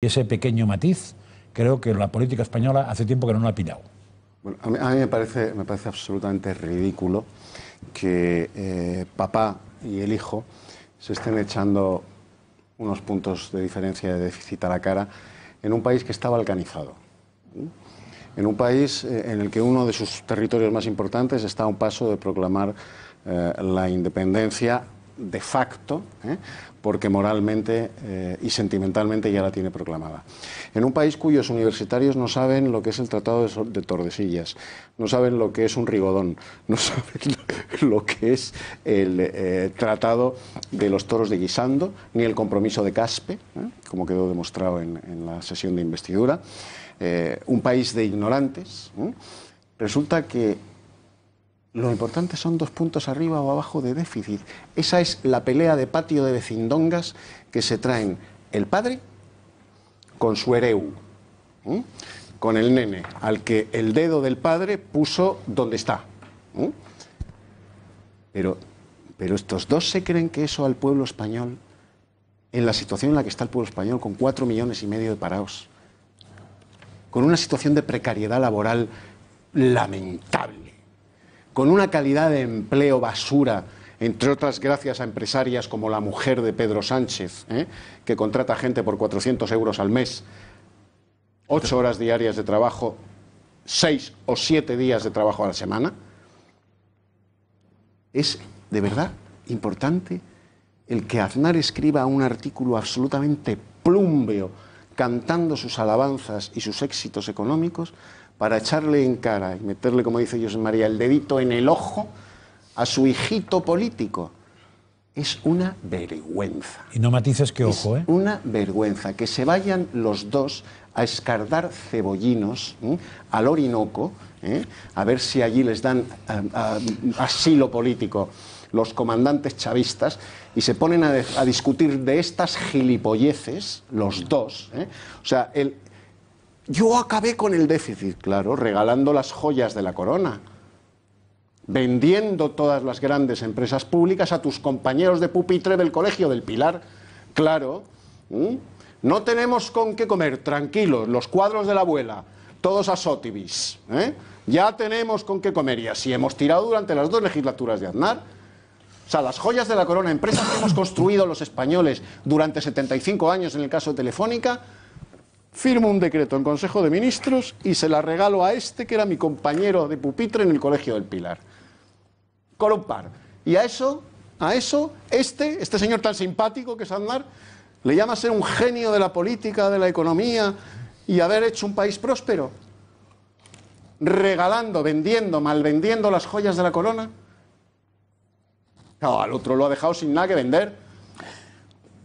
Y ese pequeño matiz creo que la política española hace tiempo que no lo ha pillado. a mí, me, parece, me parece absolutamente ridículo que eh, papá y el hijo se estén echando unos puntos de diferencia de déficit a la cara en un país que está balcanizado. ¿eh? En un país eh, en el que uno de sus territorios más importantes está a un paso de proclamar la independencia de facto, ¿eh? porque moralmente eh, y sentimentalmente ya la tiene proclamada. En un país cuyos universitarios no saben lo que es el Tratado de, Tordesillas, no saben lo que es un rigodón, no saben lo que es el eh, Tratado de los Toros de Guisando, ni el compromiso de Caspe, como quedó demostrado en, en, la sesión de investidura, un país de ignorantes, resulta que lo importante son dos puntos arriba o abajo de déficit. Esa es la pelea de patio de vecindongas que se traen el padre con su hereu, con el nene, al que el dedo del padre puso donde está. Pero, pero estos dos se creen que eso al pueblo español, en la situación en la que está el pueblo español, con cuatro millones y medio de parados, con una situación de precariedad laboral lamentable, con una calidad de empleo basura, entre otras gracias a empresarias como la mujer de Pedro Sánchez, ¿eh? que contrata gente por 400 euros al mes, ocho horas diarias de trabajo, seis o siete días de trabajo a la semana. Es de verdad importante el que Aznar escriba un artículo absolutamente plumbeo, cantando sus alabanzas y sus éxitos económicos para echarle en cara y meterle, como dice José María, el dedito en el ojo a su hijito político. Es una vergüenza. Y no matices que ojo, ¿eh? una vergüenza que se vayan los dos a escardar cebollinos al Orinoco, ¿eh? a ver si allí les dan eh, eh, asilo político los comandantes chavistas y se ponen a, discutir de estas gilipolleces, los dos. O sea, el, yo acabé con el déficit, claro, regalando las joyas de la corona, vendiendo todas las grandes empresas públicas a tus compañeros de pupitre del Colegio del Pilar, claro. No tenemos con qué comer, tranquilos, los cuadros de la abuela, todos a Sotibis. ¿eh? Ya tenemos con qué comer y así hemos tirado durante las dos legislaturas de Aznar. O sea, las joyas de la corona, empresas que hemos construido los españoles durante 75 años en el caso de Telefónica, firmo un decreto en Consejo de Ministros y se la regalo a este que era mi compañero de pupitre en el Colegio del Pilar. Colompar. Y a eso, a eso, este, este señor tan simpático que es Andar, le llama a ser un genio de la política, de la economía y haber hecho un país próspero. Regalando, vendiendo, malvendiendo las joyas de la corona. al otro lo ha dejado sin nada que vender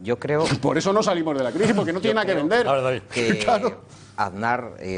yo creo... Por eso no salimos de la crisis, porque no tiene nada que vender. Claro, Aznar... Eh,